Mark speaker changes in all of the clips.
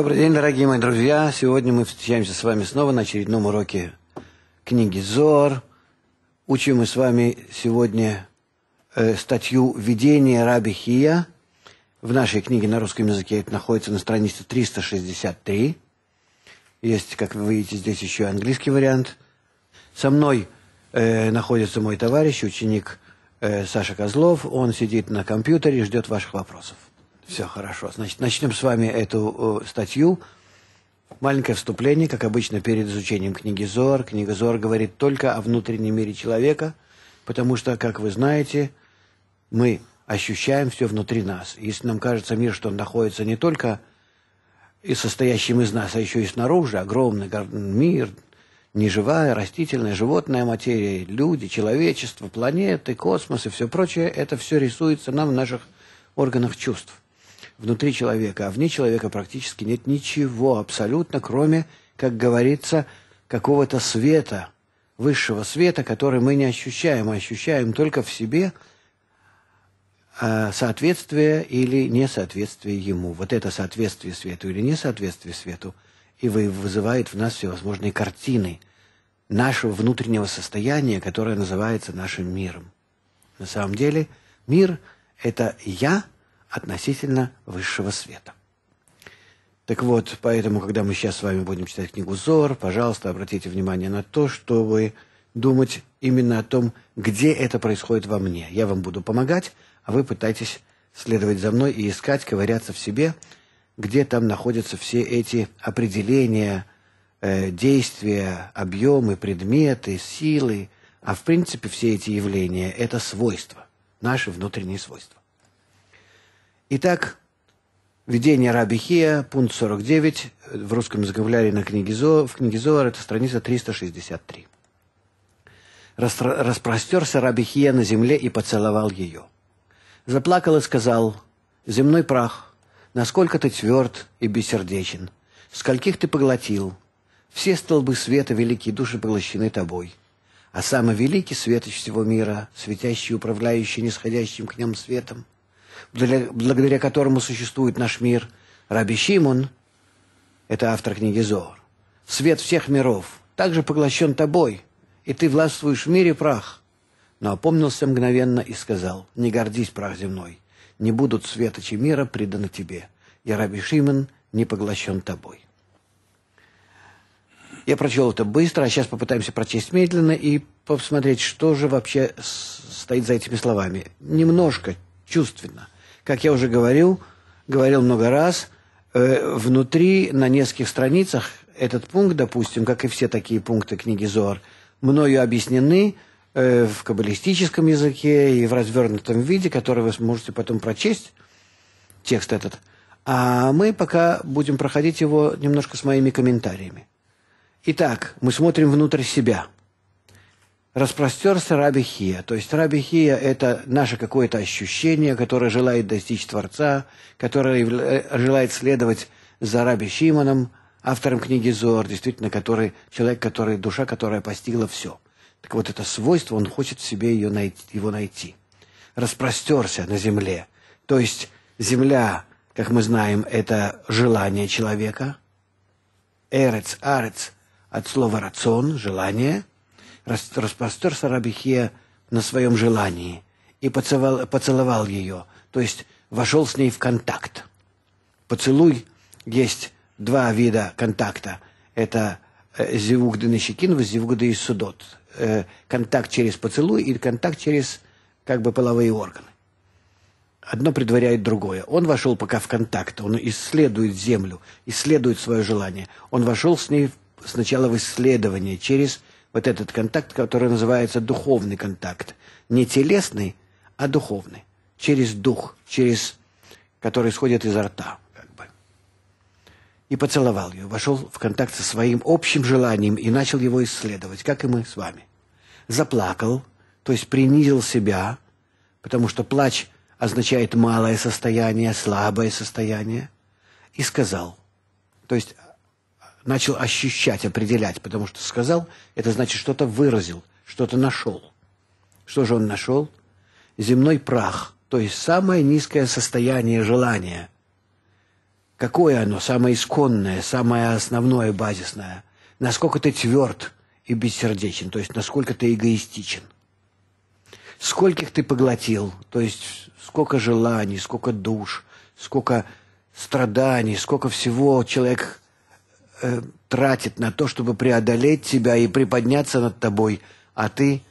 Speaker 1: Добрый день, дорогие мои друзья. Сегодня мы встречаемся с вами снова на очередном уроке книги Зор. Учим мы с вами сегодня э, статью «Видение Раби Хия». В нашей книге на русском языке это находится на странице 363. Есть, как вы видите, здесь еще английский вариант. Со мной э, находится мой товарищ, ученик э, Саша Козлов. Он сидит на компьютере и ждет ваших вопросов. Все хорошо. Значит, начнем с вами эту э, статью. Маленькое вступление, как обычно, перед изучением книги Зор. Книга Зор говорит только о внутреннем мире человека, потому что, как вы знаете, мы ощущаем все внутри нас. Если нам кажется мир, что он находится не только и состоящим из нас, а еще и снаружи, огромный мир, неживая, растительная, животная материя, люди, человечество, планеты, космос и все прочее, это все рисуется нам в наших органах чувств внутри человека, а вне человека практически нет ничего абсолютно, кроме, как говорится, какого-то света, высшего света, который мы не ощущаем, а ощущаем только в себе а, соответствие или несоответствие ему. Вот это соответствие свету или несоответствие свету и вызывает в нас всевозможные картины нашего внутреннего состояния, которое называется нашим миром. На самом деле мир – это «я», относительно высшего света. Так вот, поэтому, когда мы сейчас с вами будем читать книгу «Зор», пожалуйста, обратите внимание на то, чтобы думать именно о том, где это происходит во мне. Я вам буду помогать, а вы пытайтесь следовать за мной и искать, ковыряться в себе, где там находятся все эти определения, э, действия, объемы, предметы, силы. А в принципе все эти явления – это свойства, наши внутренние свойства. Итак, Видение Рабихия, пункт 49, в русском заговляре на книге Зо, в книге Зоар, это страница 363. Распро «Распростерся Рабихия на земле и поцеловал ее. Заплакал и сказал, «Земной прах, насколько ты тверд и бессердечен, скольких ты поглотил, все столбы света великие души поглощены тобой, а самый великий светоч всего мира, светящий и управляющий нисходящим к ним светом — благодаря которому существует наш мир, Раби Шимон, это автор книги Зор, свет всех миров, также поглощен тобой, и ты властвуешь в мире прах. Но опомнился мгновенно и сказал, не гордись прах земной, не будут светочи мира преданы тебе, и Раби Шимон не поглощен тобой. Я прочел это быстро, а сейчас попытаемся прочесть медленно и посмотреть, что же вообще стоит за этими словами. Немножко, чувственно – как я уже говорил, говорил много раз, э, внутри на нескольких страницах этот пункт, допустим, как и все такие пункты книги Зор, мною объяснены э, в каббалистическом языке и в развернутом виде, который вы сможете потом прочесть, текст этот. А мы пока будем проходить его немножко с моими комментариями. Итак, мы смотрим внутрь себя – распростерся Раби Хия, То есть Раби Хия это наше какое-то ощущение, которое желает достичь Творца, которое э, желает следовать за Раби Шимоном, автором книги Зор, действительно, который, человек, который, душа, которая постигла все. Так вот, это свойство, он хочет в себе ее найти, его найти. Распростерся на земле. То есть земля, как мы знаем, это желание человека. Эрец, арец от слова рацион, желание – распростер Сарабихия на своем желании и поцеловал, поцеловал ее, то есть вошел с ней в контакт. Поцелуй есть два вида контакта. Это э, зевугды на щекин, зевугды и судот. Э, контакт через поцелуй и контакт через как бы половые органы. Одно предваряет другое. Он вошел пока в контакт, он исследует землю, исследует свое желание. Он вошел с ней сначала в исследование через вот этот контакт, который называется духовный контакт. Не телесный, а духовный. Через дух, через который исходит изо рта. Как бы. И поцеловал ее, вошел в контакт со своим общим желанием и начал его исследовать, как и мы с вами. Заплакал, то есть принизил себя, потому что плач означает малое состояние, слабое состояние, и сказал. То есть начал ощущать, определять, потому что сказал, это значит что-то выразил, что-то нашел. Что же он нашел? Земной прах, то есть самое низкое состояние желания. Какое оно, самое исконное, самое основное, базисное? Насколько ты тверд и бессердечен, то есть насколько ты эгоистичен? Скольких ты поглотил, то есть сколько желаний, сколько душ, сколько страданий, сколько всего человек Э, тратит на то, чтобы преодолеть тебя и приподняться над тобой, а ты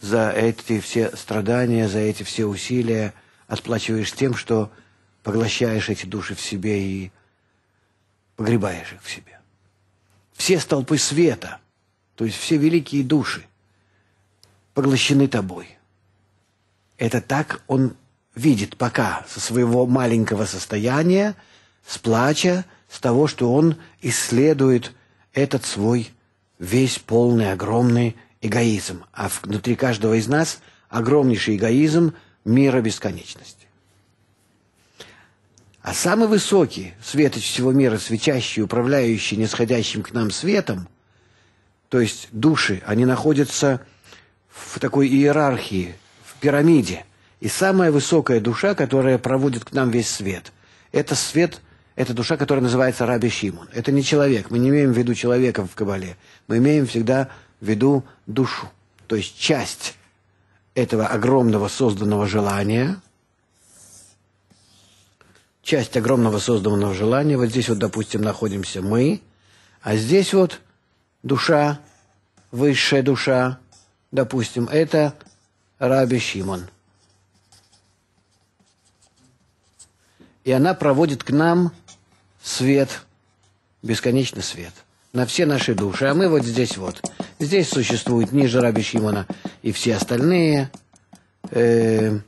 Speaker 1: за эти все страдания, за эти все усилия отплачиваешь тем, что поглощаешь эти души в себе и погребаешь их в себе. Все столпы света, то есть все великие души, поглощены тобой. Это так он видит пока со своего маленького состояния, с плача, с того, что он исследует этот свой весь полный, огромный эгоизм, а внутри каждого из нас огромнейший эгоизм мира бесконечности. А самый высокий, светоч всего мира, светящий, управляющий нисходящим к нам светом, то есть души, они находятся в такой иерархии, в пирамиде. И самая высокая душа, которая проводит к нам весь свет, это свет – это душа, которая называется Раби Шимон. Это не человек. Мы не имеем в виду человека в Кабале. Мы имеем всегда в виду душу. То есть часть этого огромного созданного желания, часть огромного созданного желания, вот здесь вот, допустим, находимся мы, а здесь вот душа, высшая душа, допустим, это Раби Шимон. И она проводит к нам свет, бесконечный свет на все наши души. А мы вот здесь вот. Здесь существует ниже Раби Шимона и все остальные, э,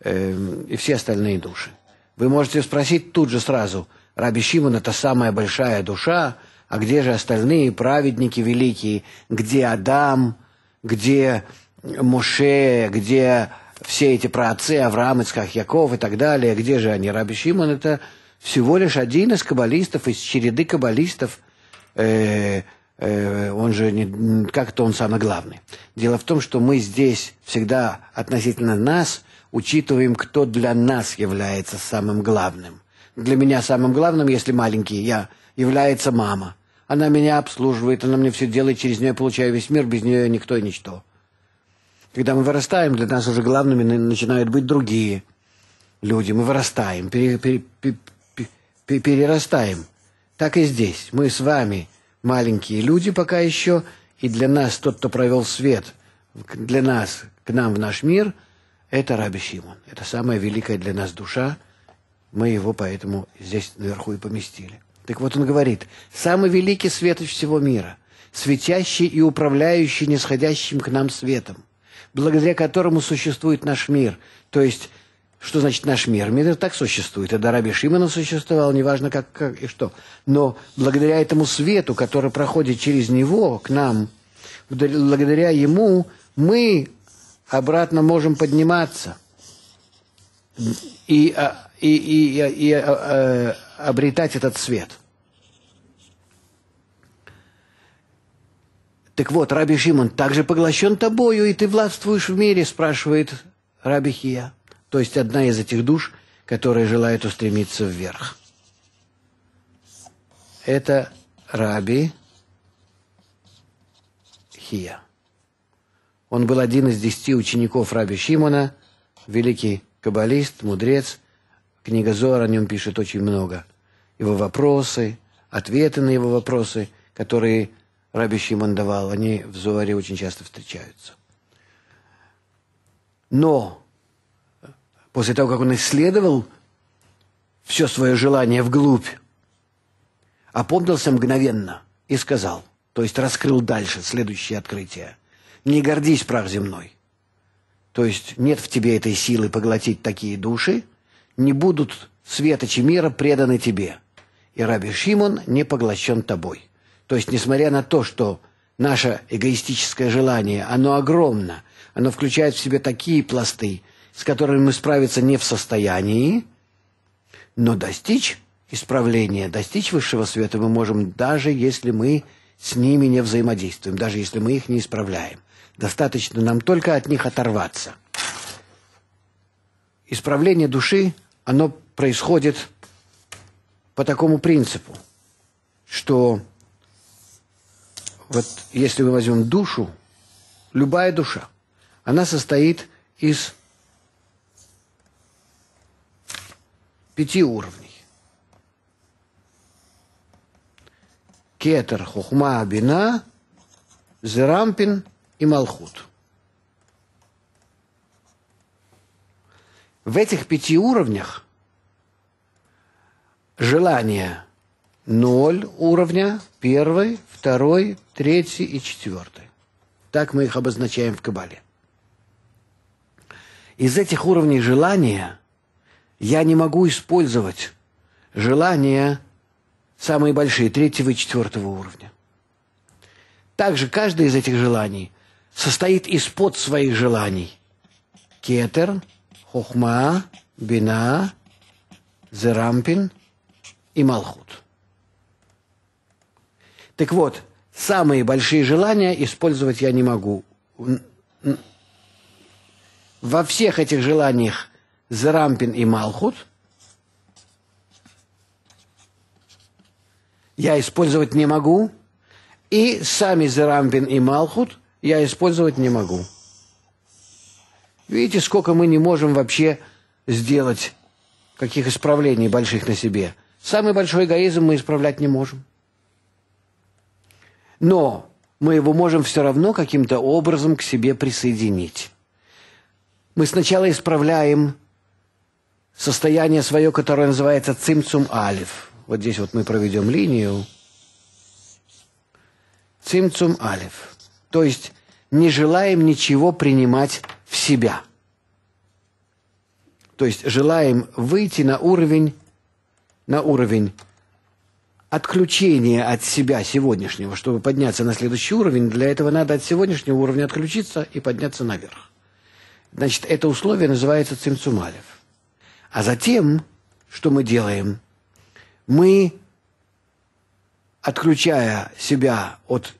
Speaker 1: э, и все остальные души. Вы можете спросить тут же сразу, Раби Шимон это самая большая душа, а где же остальные праведники великие? Где Адам? Где Моше? Где все эти праотцы, Авраам, Ицхак, Яков и так далее? Где же они? Раби Шимон это всего лишь один из каббалистов, из череды каббалистов, э, э, он же как-то он самый главный. Дело в том, что мы здесь всегда относительно нас учитываем, кто для нас является самым главным. Для меня самым главным, если маленький я, является мама. Она меня обслуживает, она мне все делает, через нее получаю весь мир, без нее никто и ничто. Когда мы вырастаем, для нас уже главными начинают быть другие люди. Мы вырастаем, пере, пере, пере, перерастаем. Так и здесь. Мы с вами маленькие люди пока еще, и для нас тот, кто провел свет, для нас, к нам в наш мир, это Раби Шимон. Это самая великая для нас душа. Мы его поэтому здесь наверху и поместили. Так вот он говорит, самый великий свет из всего мира, светящий и управляющий нисходящим к нам светом, благодаря которому существует наш мир, то есть что значит наш мир? Мир так существует. И до Раби существовал, неважно как, как и что. Но благодаря этому свету, который проходит через него к нам, благодаря ему мы обратно можем подниматься и, а, и, и, и, и а, а, обретать этот свет. Так вот, Раби Шимон также поглощен тобою, и ты властвуешь в мире, спрашивает Раби Хия то есть одна из этих душ, которая желает устремиться вверх. Это Раби Хия. Он был один из десяти учеников Раби Шимона, великий каббалист, мудрец. Книга Зоар о нем пишет очень много. Его вопросы, ответы на его вопросы, которые Раби Шимон давал, они в Зоаре очень часто встречаются. Но после того, как он исследовал все свое желание вглубь, опомнился мгновенно и сказал, то есть раскрыл дальше следующее открытие. «Не гордись, прах земной». То есть нет в тебе этой силы поглотить такие души, не будут светочи мира преданы тебе. И Раби Шимон не поглощен тобой. То есть, несмотря на то, что наше эгоистическое желание, оно огромно, оно включает в себе такие пласты, с которыми мы справиться не в состоянии, но достичь исправления, достичь высшего света мы можем, даже если мы с ними не взаимодействуем, даже если мы их не исправляем. Достаточно нам только от них оторваться. Исправление души, оно происходит по такому принципу, что вот если мы возьмем душу, любая душа, она состоит из пяти уровней. Кетер, Хухма, Бина, Зерампин и Малхут. В этих пяти уровнях желание ноль уровня, первый, второй, третий и четвертый. Так мы их обозначаем в Кабале. Из этих уровней желания я не могу использовать желания самые большие, третьего и четвертого уровня. Также каждое из этих желаний состоит из под своих желаний. Кетер, Хохма, Бина, Зерампин и Малхут. Так вот, самые большие желания использовать я не могу. Во всех этих желаниях Зерампин и Малхут. Я использовать не могу. И сами Зерампин и Малхут я использовать не могу. Видите, сколько мы не можем вообще сделать каких исправлений больших на себе. Самый большой эгоизм мы исправлять не можем. Но мы его можем все равно каким-то образом к себе присоединить. Мы сначала исправляем состояние свое, которое называется цимцум алиф. Вот здесь вот мы проведем линию. Цимцум алиф. То есть не желаем ничего принимать в себя. То есть желаем выйти на уровень, на уровень отключения от себя сегодняшнего, чтобы подняться на следующий уровень, для этого надо от сегодняшнего уровня отключиться и подняться наверх. Значит, это условие называется цимцумалев. А затем, что мы делаем? Мы, отключая себя от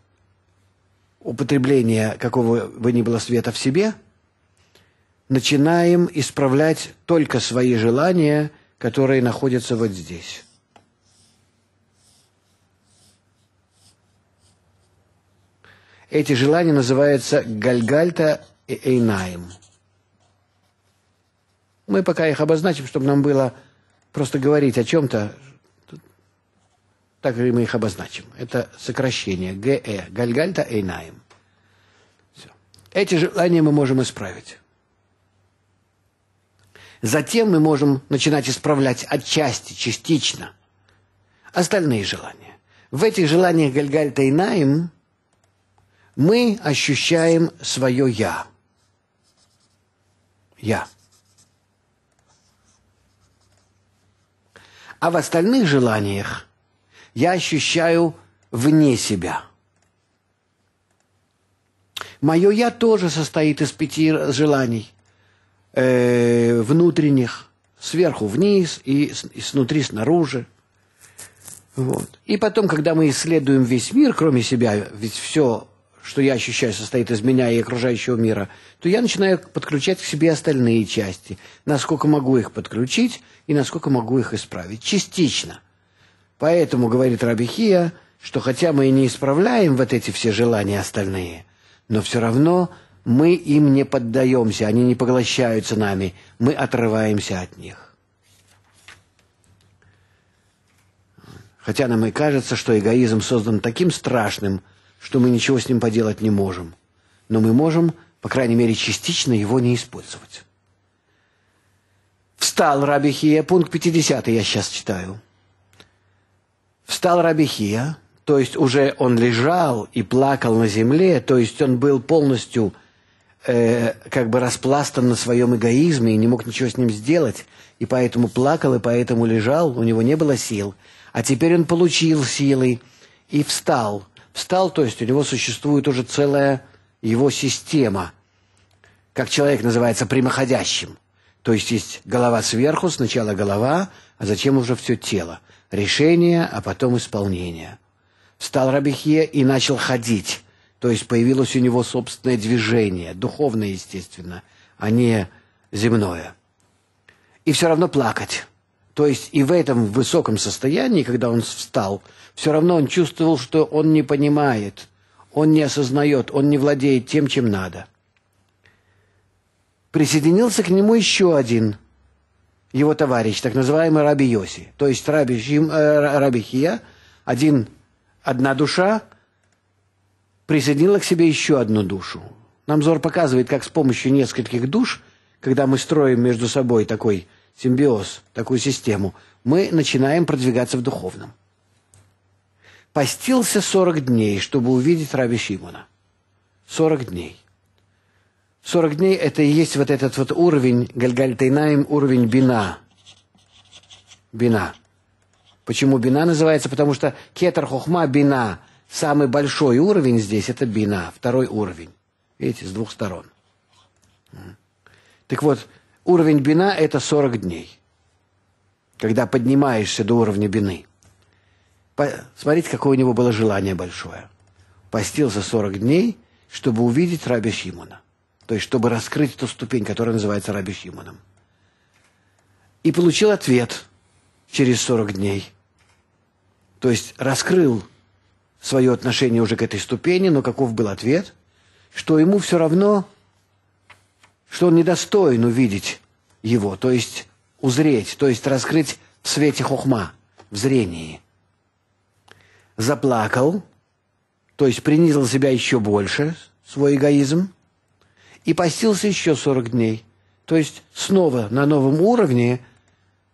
Speaker 1: употребления какого бы ни было света в себе, начинаем исправлять только свои желания, которые находятся вот здесь. Эти желания называются гальгальта и эйнаем. Мы пока их обозначим, чтобы нам было просто говорить о чем-то, так мы их обозначим. Это сокращение ГЭ, Гальгальта Эйнаем. Все. Эти желания мы можем исправить. Затем мы можем начинать исправлять отчасти, частично, остальные желания. В этих желаниях Гальгальта Эйнаем мы ощущаем свое «я». «Я». А в остальных желаниях я ощущаю вне себя. Мое «я» тоже состоит из пяти желаний э, внутренних, сверху вниз и, и снутри снаружи. Вот. И потом, когда мы исследуем весь мир, кроме себя, ведь все что я ощущаю, состоит из меня и окружающего мира, то я начинаю подключать к себе остальные части, насколько могу их подключить и насколько могу их исправить. Частично. Поэтому, говорит Рабихия, что хотя мы и не исправляем вот эти все желания остальные, но все равно мы им не поддаемся, они не поглощаются нами, мы отрываемся от них. Хотя нам и кажется, что эгоизм создан таким страшным, что мы ничего с ним поделать не можем, но мы можем, по крайней мере, частично его не использовать. Встал Рабихия, пункт 50 я сейчас читаю. Встал Рабихия, то есть уже он лежал и плакал на земле, то есть он был полностью э, как бы распластан на своем эгоизме и не мог ничего с ним сделать, и поэтому плакал, и поэтому лежал, у него не было сил. А теперь он получил силы и встал – встал, то есть у него существует уже целая его система, как человек называется прямоходящим. То есть есть голова сверху, сначала голова, а затем уже все тело. Решение, а потом исполнение. Встал Рабихе и начал ходить. То есть появилось у него собственное движение, духовное, естественно, а не земное. И все равно плакать. То есть и в этом высоком состоянии, когда он встал, все равно он чувствовал, что он не понимает, он не осознает, он не владеет тем, чем надо. Присоединился к нему еще один его товарищ, так называемый Раби Йоси, то есть Раби, Шим, э, Раби Хия, один, одна душа присоединила к себе еще одну душу. Нам Зор показывает, как с помощью нескольких душ, когда мы строим между собой такой симбиоз, такую систему, мы начинаем продвигаться в духовном. Постился 40 дней, чтобы увидеть Раби Шимона. 40 дней. 40 дней – это и есть вот этот вот уровень, Гальгаль Тайнаем, уровень бина. Бина. Почему бина называется? Потому что кетер хохма бина. Самый большой уровень здесь – это бина, второй уровень. Видите, с двух сторон. Так вот, Уровень бина – это 40 дней, когда поднимаешься до уровня бины. По какое у него было желание большое. Постился 40 дней, чтобы увидеть Раби Шимона. То есть, чтобы раскрыть эту ступень, которая называется Раби Шимоном. И получил ответ через 40 дней. То есть, раскрыл свое отношение уже к этой ступени, но каков был ответ? Что ему все равно что он недостоин увидеть его, то есть узреть, то есть раскрыть в свете хохма, в зрении. Заплакал, то есть принизил себя еще больше, свой эгоизм, и постился еще 40 дней. То есть снова на новом уровне,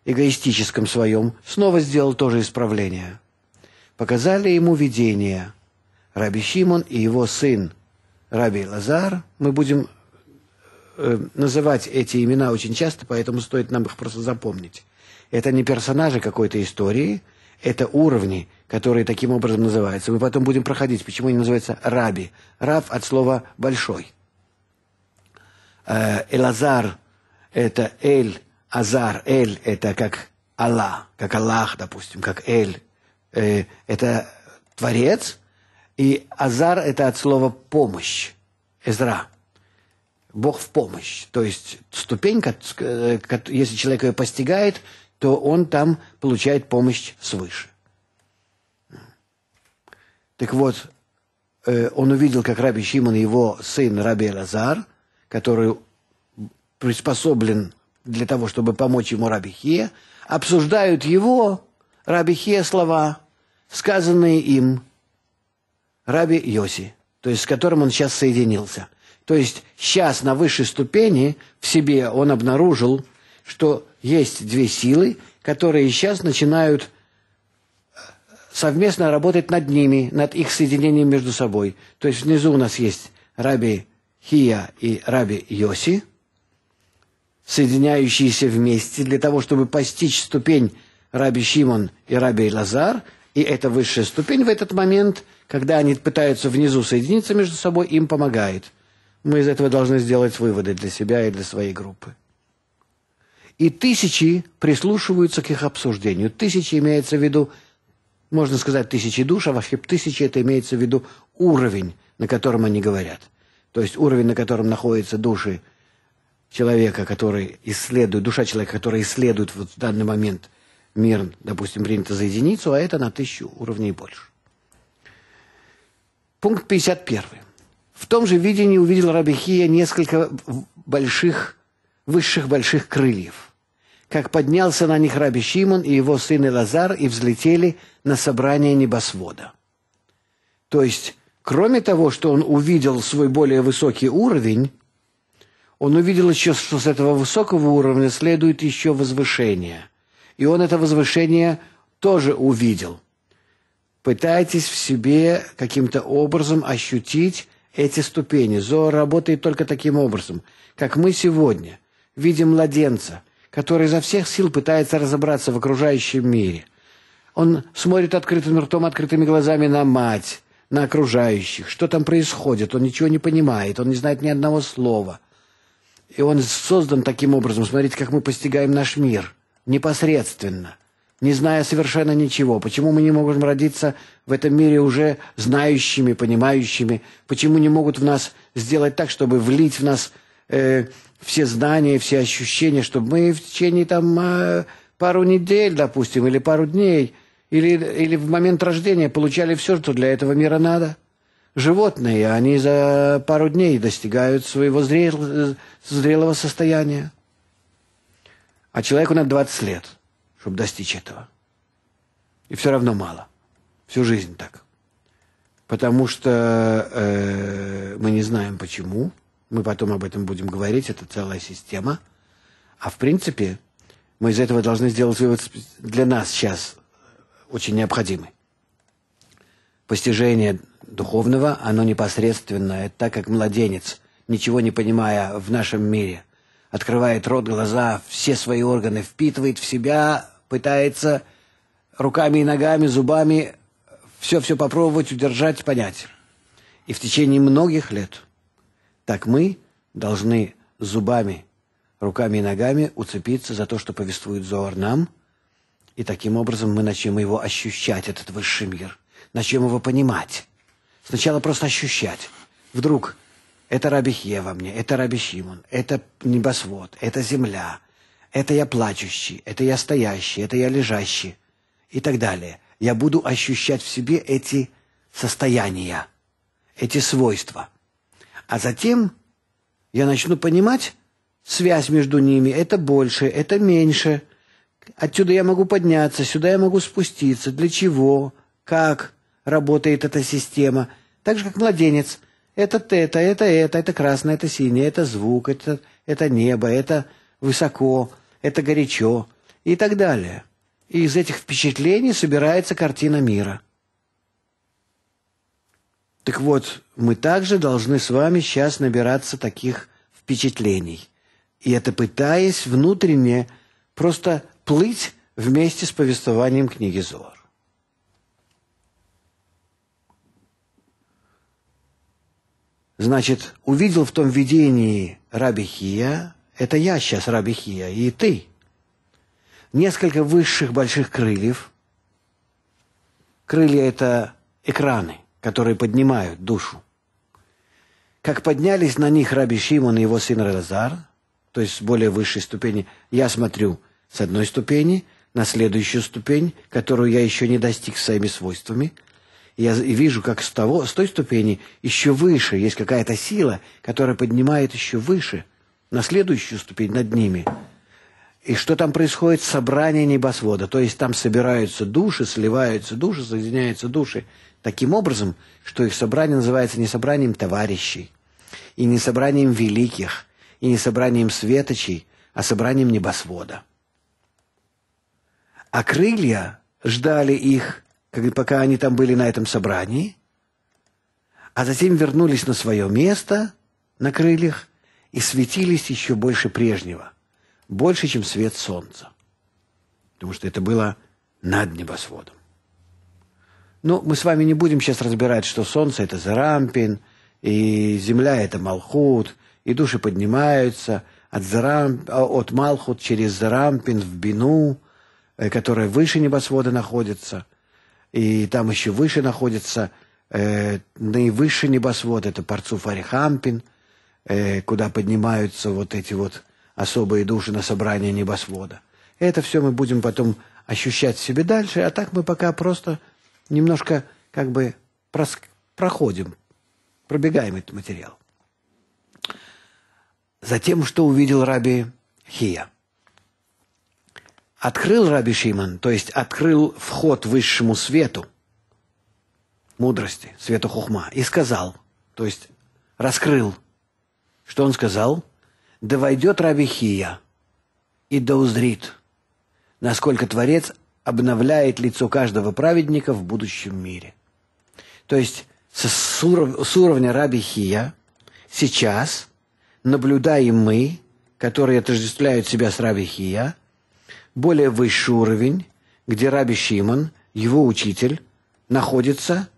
Speaker 1: эгоистическом своем, снова сделал то же исправление. Показали ему видение. Раби Шимон и его сын Раби Лазар, мы будем Э, называть эти имена очень часто, поэтому стоит нам их просто запомнить. Это не персонажи какой-то истории, это уровни, которые таким образом называются. Мы потом будем проходить, почему они называются раби. Рав от слова «большой». Э, Элазар – это Эль, Азар, Эль – это как Аллах, как Аллах, допустим, как Эль. Э, это Творец, и Азар – это от слова «помощь», Эзра – Бог в помощь. То есть ступенька, э, если человек ее постигает, то он там получает помощь свыше. Так вот, э, он увидел, как Раби Шимон, его сын Раби Лазар, который приспособлен для того, чтобы помочь ему Раби Хе, обсуждают его, Раби Хе слова, сказанные им Раби Йоси, то есть с которым он сейчас соединился. То есть сейчас на высшей ступени в себе он обнаружил, что есть две силы, которые сейчас начинают э, совместно работать над ними, над их соединением между собой. То есть внизу у нас есть Раби Хия и Раби Йоси, соединяющиеся вместе для того, чтобы постичь ступень Раби Шимон и Раби Лазар, и эта высшая ступень в этот момент, когда они пытаются внизу соединиться между собой, им помогает – мы из этого должны сделать выводы для себя и для своей группы. И тысячи прислушиваются к их обсуждению. Тысячи имеется в виду, можно сказать, тысячи душ, а вообще тысячи это имеется в виду уровень, на котором они говорят. То есть уровень, на котором находятся души человека, который исследует, душа человека, который исследует вот в данный момент мир, допустим, принято за единицу, а это на тысячу уровней больше. Пункт 51. В том же видении увидел Рабихия несколько больших, высших больших крыльев. Как поднялся на них Раби Шимон и его сын Лазар и взлетели на собрание небосвода. То есть, кроме того, что он увидел свой более высокий уровень, он увидел еще, что с этого высокого уровня следует еще возвышение. И он это возвышение тоже увидел. Пытайтесь в себе каким-то образом ощутить эти ступени. Зоо работает только таким образом, как мы сегодня видим младенца, который изо всех сил пытается разобраться в окружающем мире. Он смотрит открытым ртом, открытыми глазами на мать, на окружающих. Что там происходит? Он ничего не понимает, он не знает ни одного слова. И он создан таким образом. Смотрите, как мы постигаем наш мир непосредственно не зная совершенно ничего? Почему мы не можем родиться в этом мире уже знающими, понимающими? Почему не могут в нас сделать так, чтобы влить в нас э, все знания, все ощущения, чтобы мы в течение там э, пару недель, допустим, или пару дней, или, или в момент рождения получали все, что для этого мира надо? Животные, они за пару дней достигают своего зрел... зрелого состояния. А человеку на 20 лет – чтобы достичь этого. И все равно мало. Всю жизнь так. Потому что э, мы не знаем почему. Мы потом об этом будем говорить. Это целая система. А в принципе, мы из этого должны сделать вывод для нас сейчас очень необходимый. Постижение духовного, оно непосредственное, так как младенец, ничего не понимая в нашем мире, открывает рот, глаза, все свои органы впитывает в себя пытается руками и ногами, зубами все-все попробовать удержать, понять. И в течение многих лет. Так мы должны зубами, руками и ногами уцепиться за то, что повествует Зоар нам, и таким образом мы начнем его ощущать, этот высший мир, начнем его понимать. Сначала просто ощущать. Вдруг это Рабихе во мне, это Раби Шимон, это небосвод, это земля, это я плачущий, это я стоящий, это я лежащий и так далее. Я буду ощущать в себе эти состояния, эти свойства. А затем я начну понимать связь между ними. Это больше, это меньше. Отсюда я могу подняться, сюда я могу спуститься. Для чего? Как работает эта система? Так же, как младенец. Это это, это это, это красное, это синее, это звук, это, это небо, это высоко, это горячо и так далее. И из этих впечатлений собирается картина мира. Так вот, мы также должны с вами сейчас набираться таких впечатлений. И это пытаясь внутренне просто плыть вместе с повествованием книги Зор. Значит, увидел в том видении Рабихия, это я сейчас, Рабихия, и ты. Несколько высших больших крыльев. Крылья – это экраны, которые поднимают душу. Как поднялись на них Раби Шимон и его сын Разар, то есть с более высшей ступени, я смотрю с одной ступени на следующую ступень, которую я еще не достиг своими свойствами – я вижу, как с, того, с той ступени еще выше есть какая-то сила, которая поднимает еще выше – на следующую ступень над ними. И что там происходит? Собрание небосвода. То есть там собираются души, сливаются души, соединяются души таким образом, что их собрание называется не собранием товарищей, и не собранием великих, и не собранием светочей, а собранием небосвода. А крылья ждали их, пока они там были на этом собрании, а затем вернулись на свое место на крыльях – и светились еще больше прежнего, больше, чем свет солнца. Потому что это было над небосводом. Ну, мы с вами не будем сейчас разбирать, что солнце – это Зарампин, и земля – это Малхут, и души поднимаются от, Зарам... А, от Малхут через Зарампин в Бину, э, которая выше небосвода находится, и там еще выше находится э, наивысший небосвод – это Парцуф Арихампин – э, куда поднимаются вот эти вот особые души на собрание небосвода. Это все мы будем потом ощущать в себе дальше, а так мы пока просто немножко как бы прос проходим, пробегаем этот материал. Затем, что увидел Раби Хия? Открыл Раби Шиман, то есть открыл вход высшему свету, мудрости, свету хухма, и сказал, то есть раскрыл – что он сказал? «Да войдет Равихия, и да узрит, насколько Творец обновляет лицо каждого праведника в будущем мире». То есть с, уров с уровня Рабихия сейчас наблюдаем мы, которые отождествляют себя с Рабихия, более высший уровень, где Раби Шимон, его учитель, находится,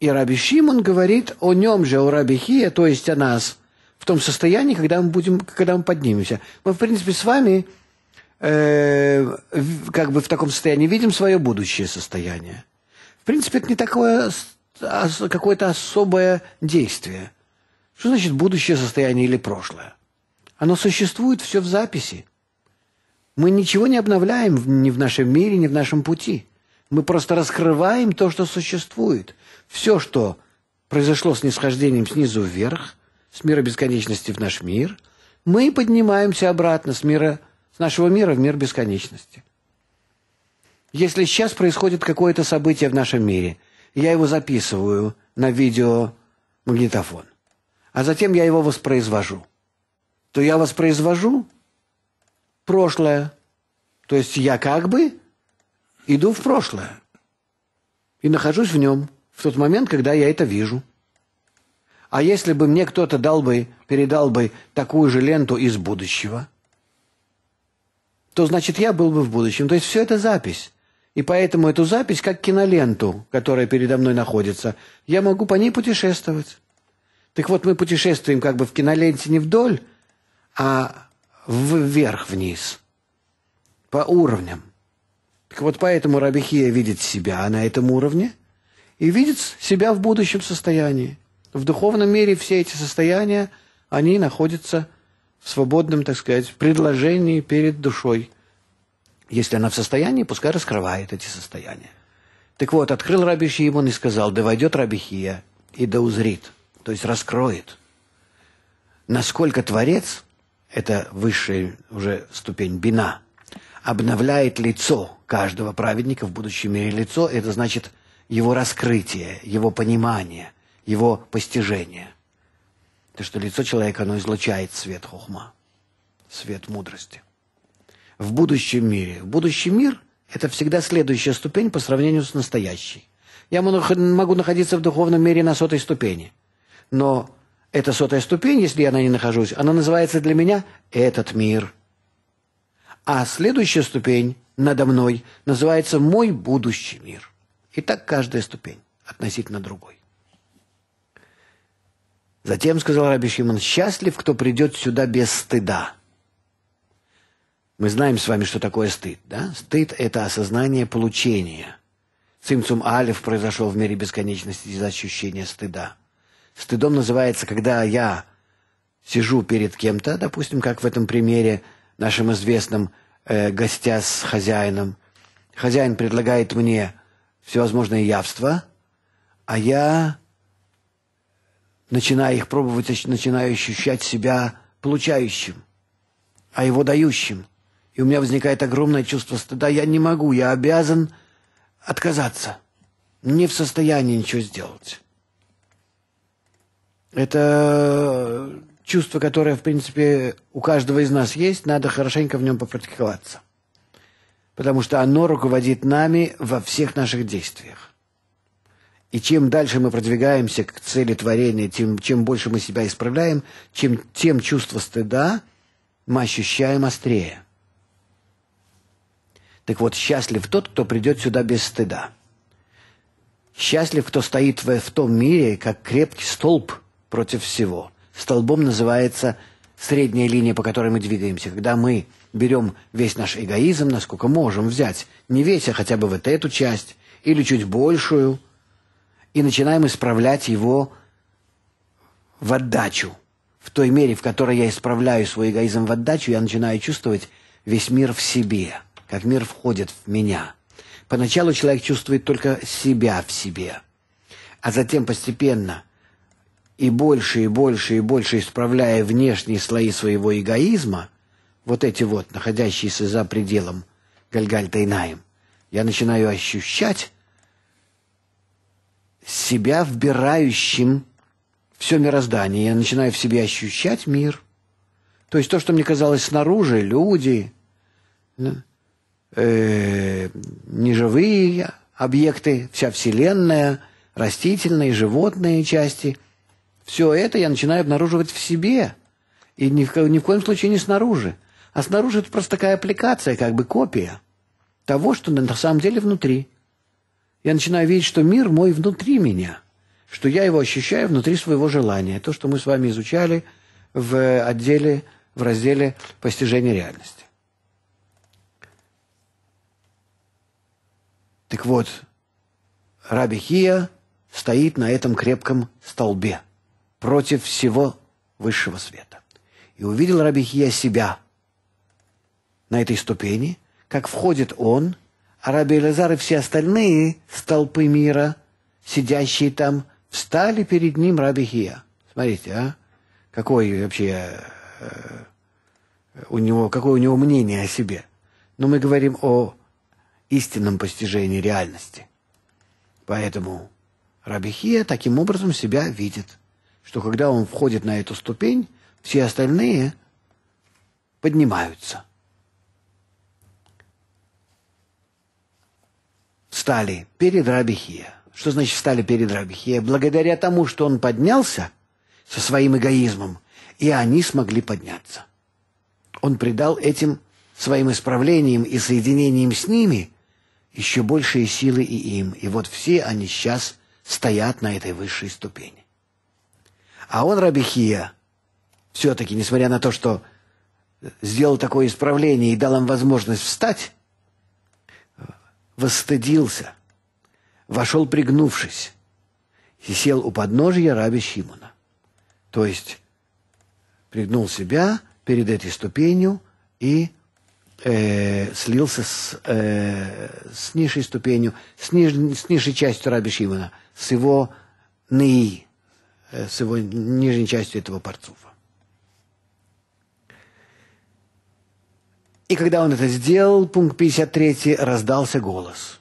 Speaker 1: и Раби Шимон говорит о нем же, о Раби Хия, то есть о нас – том состоянии, когда мы будем, когда мы поднимемся. Мы, в принципе, с вами э, как бы в таком состоянии видим свое будущее состояние. В принципе, это не такое какое-то особое действие. Что значит будущее состояние или прошлое? Оно существует все в записи. Мы ничего не обновляем ни в нашем мире, ни в нашем пути. Мы просто раскрываем то, что существует. Все, что произошло с нисхождением снизу вверх, с мира бесконечности в наш мир, мы поднимаемся обратно с мира с нашего мира в мир бесконечности. Если сейчас происходит какое-то событие в нашем мире, я его записываю на видео магнитофон, а затем я его воспроизвожу. То я воспроизвожу прошлое. То есть я как бы иду в прошлое и нахожусь в нем в тот момент, когда я это вижу. А если бы мне кто-то дал бы, передал бы такую же ленту из будущего, то значит я был бы в будущем. То есть все это запись. И поэтому эту запись, как киноленту, которая передо мной находится, я могу по ней путешествовать. Так вот, мы путешествуем как бы в киноленте не вдоль, а вверх-вниз, по уровням. Так вот, поэтому Рабихия видит себя на этом уровне и видит себя в будущем состоянии. В духовном мире все эти состояния, они находятся в свободном, так сказать, предложении перед душой. Если она в состоянии, пускай раскрывает эти состояния. Так вот, открыл Раби Шимон и сказал, да войдет Рабихия и да узрит, то есть раскроет. Насколько Творец, это высшая уже ступень бина, обновляет лицо каждого праведника в будущем мире лицо, это значит его раскрытие, его понимание – его постижение. То, что лицо человека, оно излучает свет хухма, свет мудрости. В будущем мире. В будущий мир – это всегда следующая ступень по сравнению с настоящей. Я могу находиться в духовном мире на сотой ступени. Но эта сотая ступень, если я на ней нахожусь, она называется для меня «этот мир». А следующая ступень надо мной называется «мой будущий мир». И так каждая ступень относительно другой. Затем сказал Раби Шимон, «Счастлив, кто придет сюда без стыда». Мы знаем с вами, что такое стыд, да? Стыд – это осознание получения. Цимцум Алиф произошел в мире бесконечности из ощущения стыда. Стыдом называется, когда я сижу перед кем-то, допустим, как в этом примере нашим известным э, гостя с хозяином. Хозяин предлагает мне всевозможные явства, а я начиная их пробовать, начиная ощущать себя получающим, а его дающим. И у меня возникает огромное чувство стыда. Я не могу, я обязан отказаться. Не в состоянии ничего сделать. Это чувство, которое, в принципе, у каждого из нас есть. Надо хорошенько в нем попрактиковаться. Потому что оно руководит нами во всех наших действиях. И чем дальше мы продвигаемся к цели творения, тем чем больше мы себя исправляем, чем, тем чувство стыда мы ощущаем острее. Так вот, счастлив тот, кто придет сюда без стыда. Счастлив, кто стоит в, в том мире, как крепкий столб против всего. Столбом называется средняя линия, по которой мы двигаемся, когда мы берем весь наш эгоизм, насколько можем взять, не весь, а хотя бы вот эту часть, или чуть большую, и начинаем исправлять его в отдачу. В той мере, в которой я исправляю свой эгоизм в отдачу, я начинаю чувствовать весь мир в себе, как мир входит в меня. Поначалу человек чувствует только себя в себе, а затем постепенно и больше, и больше, и больше исправляя внешние слои своего эгоизма, вот эти вот, находящиеся за пределом Гальгаль Тайнаем, я начинаю ощущать себя вбирающим все мироздание. Я начинаю в себе ощущать мир. То есть то, что мне казалось снаружи, люди, ну, э, неживые объекты, вся Вселенная, растительные, животные части, все это я начинаю обнаруживать в себе. И ни в, ни в коем случае не снаружи. А снаружи это просто такая аппликация, как бы копия того, что на самом деле внутри я начинаю видеть, что мир мой внутри меня, что я его ощущаю внутри своего желания. То, что мы с вами изучали в отделе, в разделе «Постижение реальности». Так вот, Раби Хия стоит на этом крепком столбе против всего высшего света. И увидел Раби Хия себя на этой ступени, как входит он – а Раби Элизар и все остальные столпы мира, сидящие там, встали перед ним Раби Хия. Смотрите, а? какое вообще э, у него, какое у него мнение о себе? Но мы говорим о истинном постижении реальности. Поэтому Хия таким образом себя видит, что когда он входит на эту ступень, все остальные поднимаются. встали перед Рабихия. Что значит встали перед Рабихия? Благодаря тому, что он поднялся со своим эгоизмом, и они смогли подняться. Он придал этим своим исправлением и соединением с ними еще большие силы и им. И вот все они сейчас стоят на этой высшей ступени. А он, Рабихия, все-таки, несмотря на то, что сделал такое исправление и дал им возможность встать, восстыдился, вошел пригнувшись и сел у подножия раби Шимона. То есть пригнул себя перед этой ступенью и э, слился с, э, с низшей ступенью, с, ниж, с низшей частью раби Шимона, с его ныи, э, с его нижней частью этого парцуфа. И когда он это сделал, пункт 53, раздался голос.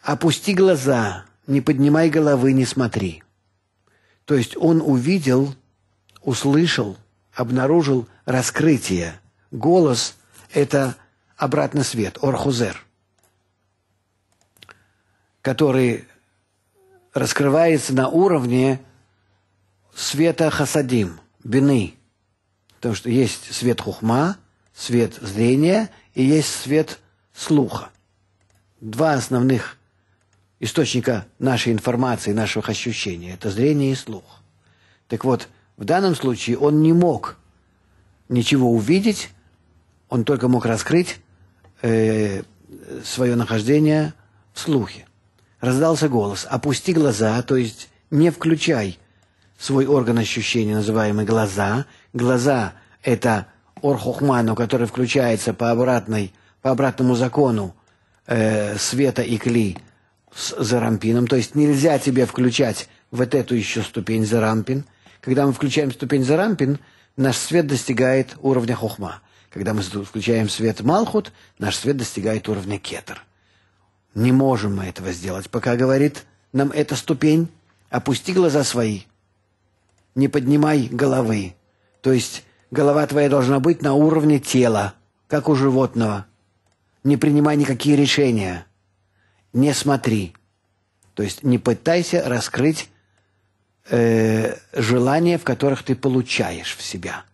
Speaker 1: «Опусти глаза, не поднимай головы, не смотри». То есть он увидел, услышал, обнаружил раскрытие. Голос – это обратный свет, орхузер, который раскрывается на уровне света хасадим, бины. Потому что есть свет хухма – свет зрения и есть свет слуха. Два основных источника нашей информации, наших ощущений – это зрение и слух. Так вот, в данном случае он не мог ничего увидеть, он только мог раскрыть э, свое нахождение в слухе. Раздался голос «Опусти глаза», то есть не включай свой орган ощущения, называемый глаза. Глаза – это Орхухману, который включается по, обратной, по обратному закону э, света и кли с зарампином. То есть нельзя тебе включать вот эту еще ступень зарампин. Когда мы включаем ступень зарампин, наш свет достигает уровня хухма. Когда мы включаем свет малхут, наш свет достигает уровня кетер. Не можем мы этого сделать, пока говорит нам эта ступень. Опусти глаза свои, не поднимай головы. То есть Голова твоя должна быть на уровне тела, как у животного. Не принимай никакие решения. Не смотри. То есть не пытайся раскрыть э, желания, в которых ты получаешь в себя.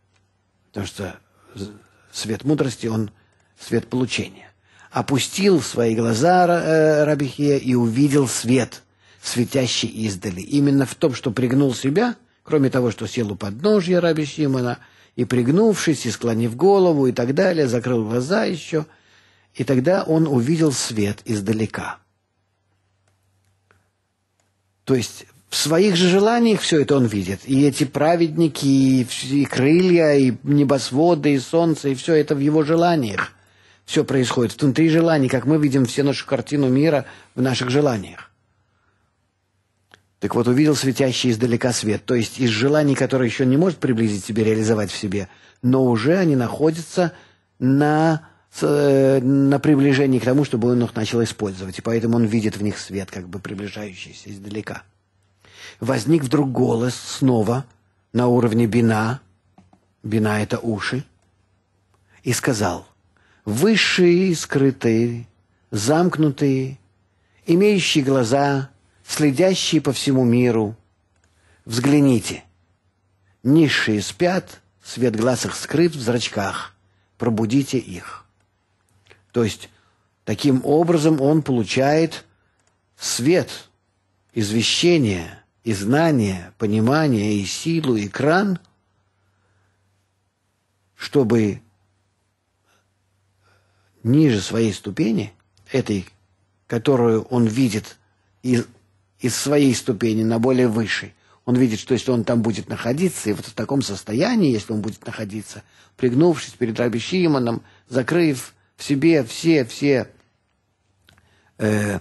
Speaker 1: Потому что свет мудрости, он свет получения. Опустил свои глаза э, Рабихия и увидел свет, светящий издали. Именно в том, что пригнул себя, кроме того, что сел у подножья Раби Симона – и пригнувшись, и склонив голову, и так далее, закрыл глаза еще, и тогда он увидел свет издалека. То есть в своих же желаниях все это он видит. И эти праведники, и, и крылья, и небосводы, и солнце, и все это в его желаниях. Все происходит внутри желаний, как мы видим все нашу картину мира в наших желаниях. Так вот, увидел светящий издалека свет, то есть из желаний, которые еще не может приблизить себе, реализовать в себе, но уже они находятся на, э, на приближении к тому, чтобы он их начал использовать, и поэтому он видит в них свет, как бы приближающийся издалека. Возник вдруг голос снова на уровне бина, бина — это уши, и сказал, «Высшие, скрытые, замкнутые, имеющие глаза — следящие по всему миру, взгляните. Низшие спят, свет глаз их скрыт в зрачках. Пробудите их. То есть, таким образом он получает свет, извещение, и знание, понимание, и силу, и кран, чтобы ниже своей ступени, этой, которую он видит и из своей ступени на более высшей. Он видит, что если он там будет находиться, и вот в таком состоянии, если он будет находиться, пригнувшись перед Раби Шимоном, закрыв в себе все, все э,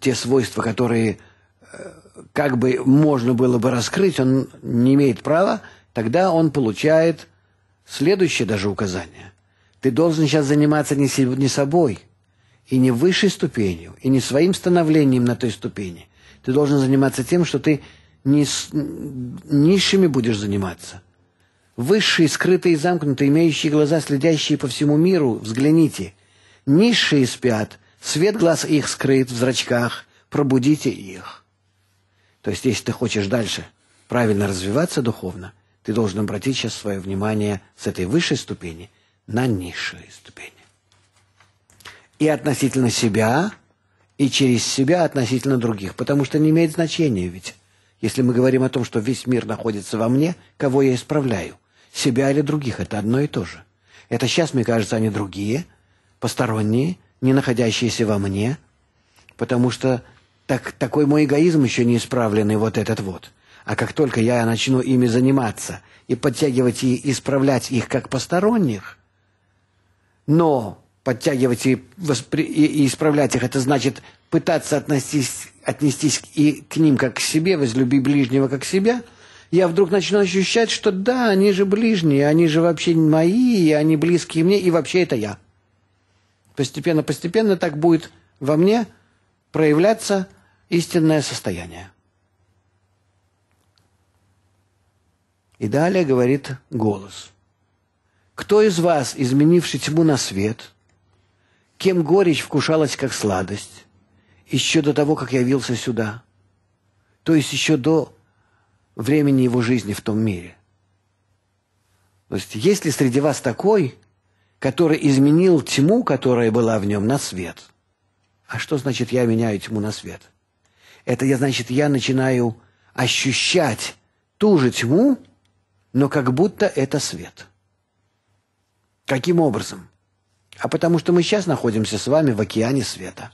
Speaker 1: те свойства, которые э, как бы можно было бы раскрыть, он не имеет права, тогда он получает следующее даже указание. Ты должен сейчас заниматься не, себе, не собой, и не высшей ступенью, и не своим становлением на той ступени – ты должен заниматься тем, что ты низ, низшими будешь заниматься. Высшие, скрытые и замкнутые, имеющие глаза, следящие по всему миру, взгляните. Низшие спят, свет глаз их скрыт в зрачках, пробудите их. То есть, если ты хочешь дальше правильно развиваться духовно, ты должен обратить сейчас свое внимание с этой высшей ступени на низшие ступени. И относительно себя и через себя относительно других, потому что не имеет значения ведь. Если мы говорим о том, что весь мир находится во мне, кого я исправляю, себя или других, это одно и то же. Это сейчас, мне кажется, они другие, посторонние, не находящиеся во мне, потому что так, такой мой эгоизм еще не исправленный, вот этот вот. А как только я начну ими заниматься и подтягивать и исправлять их как посторонних, но подтягивать и, воспри... и исправлять их. Это значит пытаться отнестись, отнестись и к ним как к себе, возлюби ближнего как себя. Я вдруг начну ощущать, что да, они же ближние, они же вообще мои, они близкие мне, и вообще это я. Постепенно-постепенно так будет во мне проявляться истинное состояние. И далее говорит голос. «Кто из вас, изменивший тьму на свет, — кем горечь вкушалась как сладость, еще до того, как явился сюда, то есть еще до времени его жизни в том мире. То есть есть ли среди вас такой, который изменил тьму, которая была в нем, на свет? А что значит «я меняю тьму на свет»? Это я, значит, я начинаю ощущать ту же тьму, но как будто это свет. Каким образом? а потому что мы сейчас находимся с вами в океане света.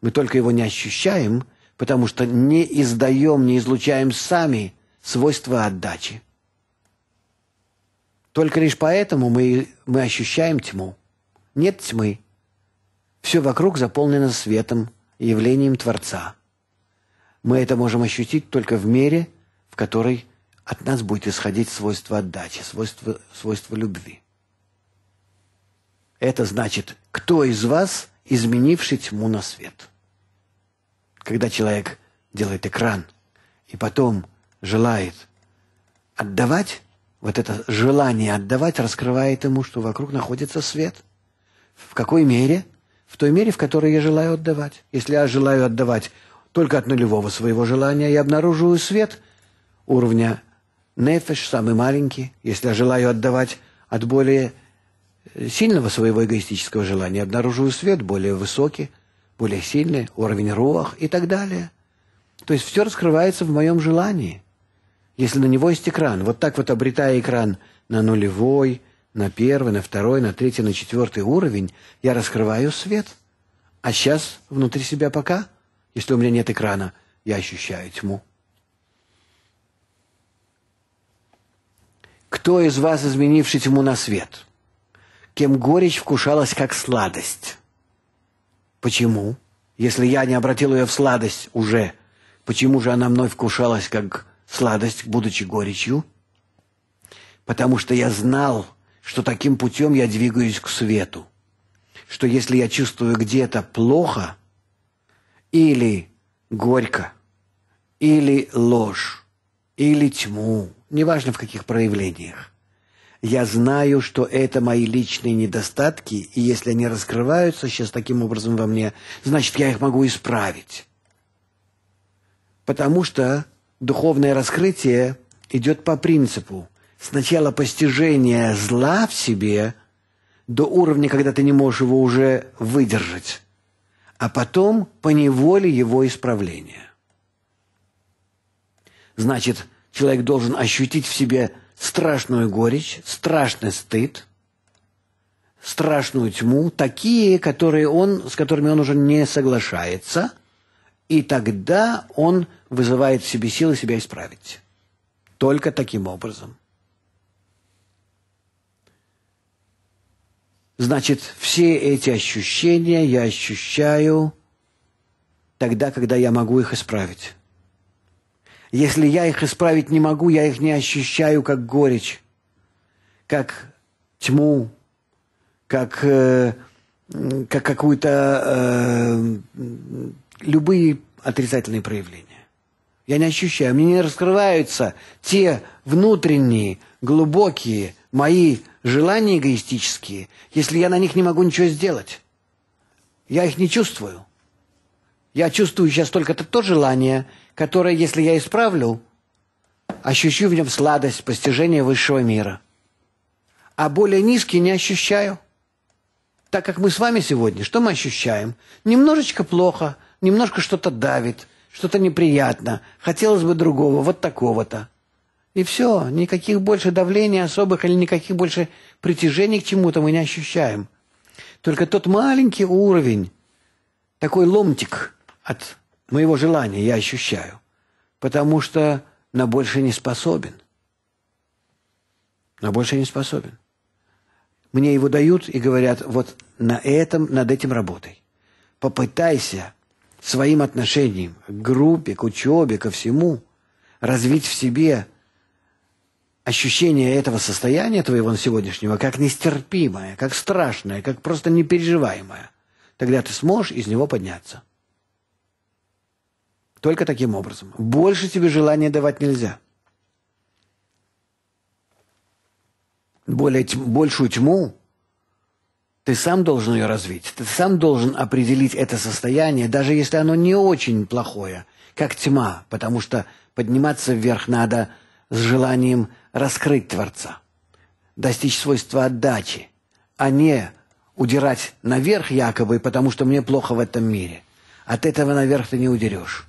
Speaker 1: Мы только его не ощущаем, потому что не издаем, не излучаем сами свойства отдачи. Только лишь поэтому мы, мы ощущаем тьму. Нет тьмы. Все вокруг заполнено светом, явлением Творца. Мы это можем ощутить только в мере, в которой от нас будет исходить свойство отдачи, свойство, свойство любви. Это значит, кто из вас, изменивший тьму на свет? Когда человек делает экран и потом желает отдавать, вот это желание отдавать раскрывает ему, что вокруг находится свет. В какой мере? В той мере, в которой я желаю отдавать. Если я желаю отдавать только от нулевого своего желания, я обнаруживаю свет уровня нефеш, самый маленький. Если я желаю отдавать от более сильного своего эгоистического желания обнаруживаю свет более высокий, более сильный, уровень руах и так далее. То есть все раскрывается в моем желании. Если на него есть экран, вот так вот обретая экран на нулевой, на первый, на второй, на третий, на четвертый уровень, я раскрываю свет. А сейчас внутри себя пока, если у меня нет экрана, я ощущаю тьму. Кто из вас, изменивший тьму на свет? — кем горечь вкушалась как сладость. Почему? Если я не обратил ее в сладость уже, почему же она мной вкушалась как сладость, будучи горечью? Потому что я знал, что таким путем я двигаюсь к свету. Что если я чувствую где-то плохо или горько, или ложь, или тьму, неважно в каких проявлениях, я знаю, что это мои личные недостатки, и если они раскрываются сейчас таким образом во мне, значит, я их могу исправить. Потому что духовное раскрытие идет по принципу сначала постижение зла в себе до уровня, когда ты не можешь его уже выдержать, а потом по неволе его исправления. Значит, человек должен ощутить в себе страшную горечь, страшный стыд, страшную тьму, такие, которые он, с которыми он уже не соглашается, и тогда он вызывает в себе силы себя исправить. Только таким образом. Значит, все эти ощущения я ощущаю тогда, когда я могу их исправить. Если я их исправить не могу, я их не ощущаю как горечь, как тьму, как, э, как какую-то э, любые отрицательные проявления. Я не ощущаю, мне не раскрываются те внутренние, глубокие мои желания эгоистические, если я на них не могу ничего сделать. Я их не чувствую. Я чувствую сейчас только то, то желание, которое, если я исправлю, ощущу в нем сладость постижения высшего мира. А более низкий не ощущаю. Так как мы с вами сегодня, что мы ощущаем? Немножечко плохо, немножко что-то давит, что-то неприятно, хотелось бы другого, вот такого-то. И все, никаких больше давлений особых или никаких больше притяжений к чему-то мы не ощущаем. Только тот маленький уровень, такой ломтик от моего желания я ощущаю, потому что на больше не способен. На больше не способен. Мне его дают и говорят, вот на этом, над этим работай. Попытайся своим отношением к группе, к учебе, ко всему, развить в себе ощущение этого состояния твоего сегодняшнего как нестерпимое, как страшное, как просто непереживаемое. Тогда ты сможешь из него подняться. Только таким образом. Больше тебе желания давать нельзя. Более, большую тьму ты сам должен ее развить. Ты сам должен определить это состояние, даже если оно не очень плохое, как тьма, потому что подниматься вверх надо с желанием раскрыть Творца, достичь свойства отдачи, а не удирать наверх якобы, потому что мне плохо в этом мире. От этого наверх ты не удерешь.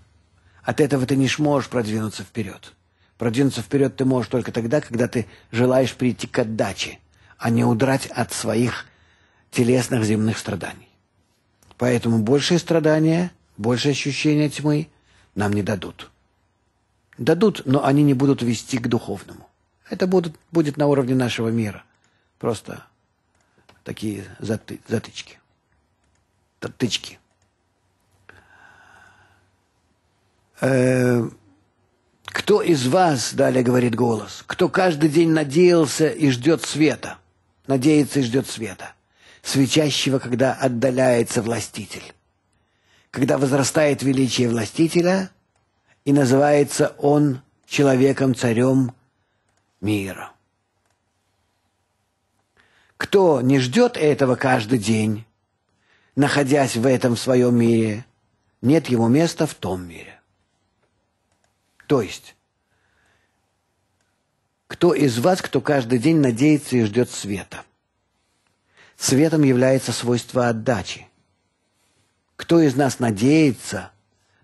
Speaker 1: От этого ты не сможешь продвинуться вперед. Продвинуться вперед ты можешь только тогда, когда ты желаешь прийти к отдаче, а не удрать от своих телесных земных страданий. Поэтому большие страдания, больше ощущения тьмы нам не дадут. Дадут, но они не будут вести к духовному. Это будет будет на уровне нашего мира. Просто такие заты, затычки. Тычки. Э, кто из вас, далее говорит голос, кто каждый день надеялся и ждет света, надеется и ждет света, свечащего, когда отдаляется властитель, когда возрастает величие властителя, и называется он человеком-царем мира. Кто не ждет этого каждый день, находясь в этом своем мире, нет ему места в том мире. То есть, кто из вас, кто каждый день надеется и ждет света? Светом является свойство отдачи. Кто из нас надеется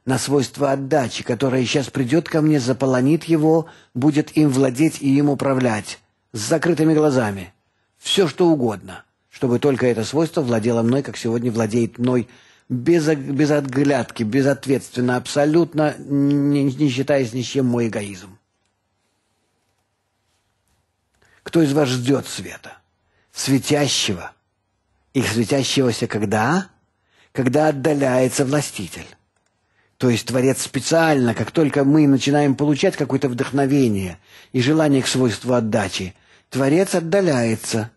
Speaker 1: на свойство отдачи, которое сейчас придет ко мне, заполонит его, будет им владеть и им управлять, с закрытыми глазами, все что угодно, чтобы только это свойство владело мной, как сегодня владеет мной без, без отглядки, безответственно, абсолютно не, не считаясь ни с чем мой эгоизм. Кто из вас ждет света? Светящего. И светящегося когда? Когда отдаляется властитель. То есть Творец специально, как только мы начинаем получать какое-то вдохновение и желание к свойству отдачи, Творец отдаляется,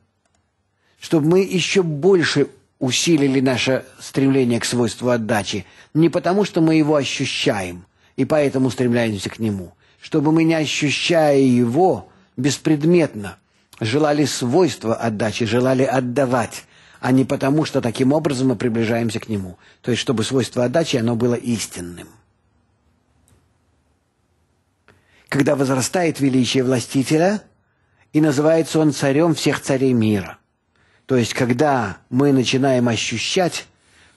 Speaker 1: чтобы мы еще больше усилили наше стремление к свойству отдачи не потому, что мы его ощущаем, и поэтому стремляемся к нему, чтобы мы, не ощущая его, беспредметно желали свойства отдачи, желали отдавать, а не потому, что таким образом мы приближаемся к нему. То есть, чтобы свойство отдачи, оно было истинным. Когда возрастает величие властителя, и называется он царем всех царей мира. То есть, когда мы начинаем ощущать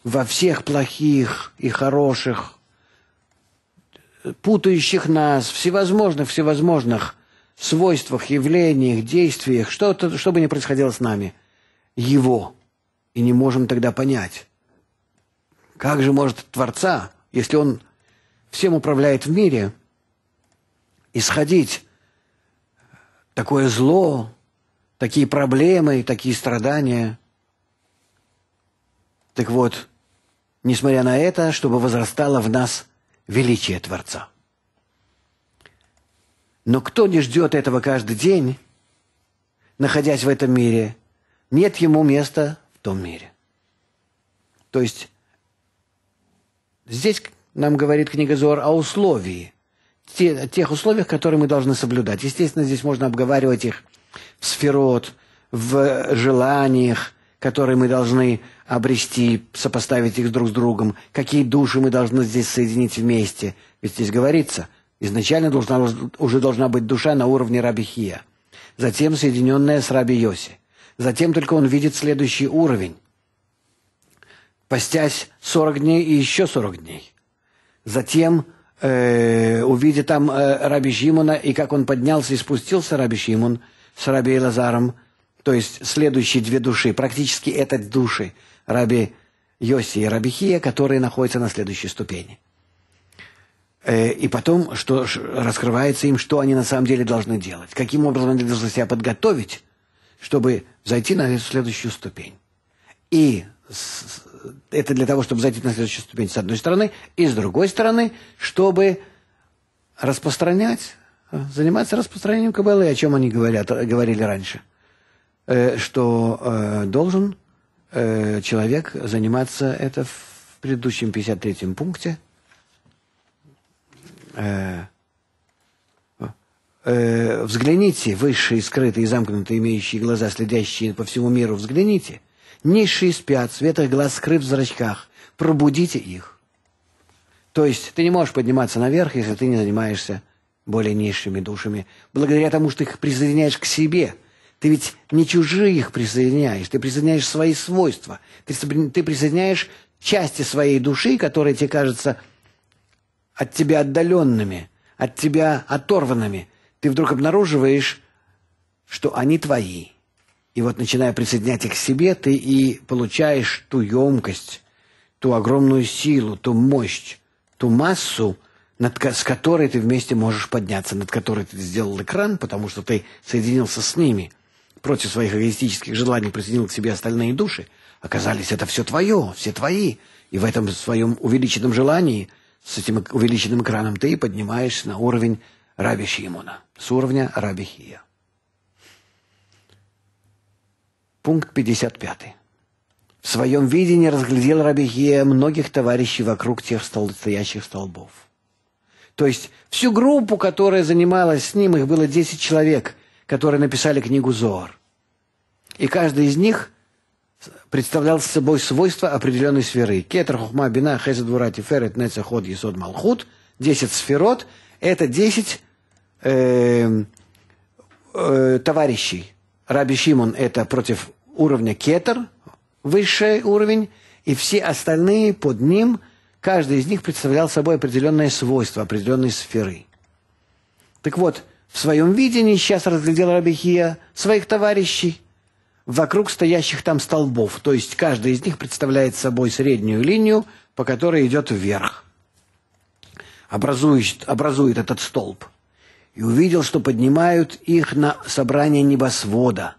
Speaker 1: во всех плохих и хороших, путающих нас, всевозможных, всевозможных свойствах, явлениях, действиях, что-то, что бы ни происходило с нами, его. И не можем тогда понять, как же может Творца, если он всем управляет в мире, исходить такое зло, такие проблемы, такие страдания. Так вот, несмотря на это, чтобы возрастало в нас величие Творца. Но кто не ждет этого каждый день, находясь в этом мире, нет ему места в том мире. То есть здесь нам говорит книга Зор о условии, те, тех условиях, которые мы должны соблюдать. Естественно, здесь можно обговаривать их сферот, в желаниях, которые мы должны обрести, сопоставить их друг с другом, какие души мы должны здесь соединить вместе. Ведь здесь говорится, изначально должна, уже должна быть душа на уровне Раби Хия, затем соединенная с Раби Йоси. Затем только он видит следующий уровень. Постясь 40 дней и еще 40 дней. Затем э, увидя там э, Раби Шимона и как он поднялся и спустился Раби Шимон – с Раби и Лазаром, то есть следующие две души, практически это души Раби Йоси и Раби Хия, которые находятся на следующей ступени. Э, и потом, что раскрывается им, что они на самом деле должны делать, каким образом они должны себя подготовить, чтобы зайти на следующую ступень. И это для того, чтобы зайти на следующую ступень с одной стороны, и с другой стороны, чтобы распространять заниматься распространением кабалы, о чем они говорят, говорили раньше. Э, что э, должен э, человек заниматься это в предыдущем 53-м пункте. Взгляните, высшие, скрытые, замкнутые, имеющие глаза, следящие по всему миру, взгляните. Низшие спят, свет их глаз скрыт в зрачках. Пробудите их. То есть ты не можешь подниматься наверх, если ты не занимаешься более низшими душами, благодаря тому, что их присоединяешь к себе. Ты ведь не чужие их присоединяешь, ты присоединяешь свои свойства. Ты, ты присоединяешь части своей души, которые тебе кажутся от тебя отдаленными, от тебя оторванными. Ты вдруг обнаруживаешь, что они твои. И вот начиная присоединять их к себе, ты и получаешь ту емкость, ту огромную силу, ту мощь, ту массу, над, с которой ты вместе можешь подняться, над которой ты сделал экран, потому что ты соединился с ними, против своих эгоистических желаний присоединил к себе остальные души, оказались это все твое, все твои. И в этом своем увеличенном желании, с этим увеличенным экраном, ты поднимаешься на уровень Раби Шимона, с уровня Раби Хия. Пункт 55. В своем видении разглядел Раби Хия многих товарищей вокруг тех стоящих столбов. То есть всю группу, которая занималась с ним, их было 10 человек, которые написали книгу «Зоар». И каждый из них представлял собой свойства определенной сферы. Кетр, Хухма, Бина, Хезед, Вурати, Ферет, Неца, Ход, Есод, Малхут. 10 сферот – это 10 э, эм, э, товарищей. Раби Шимон – это против уровня Кетер, высший уровень, и все остальные под ним – Каждый из них представлял собой определенное свойство, определенной сферы. Так вот, в своем видении сейчас разглядел Рабихия своих товарищей вокруг стоящих там столбов, то есть каждый из них представляет собой среднюю линию, по которой идет вверх. Образует, образует этот столб. И увидел, что поднимают их на собрание небосвода.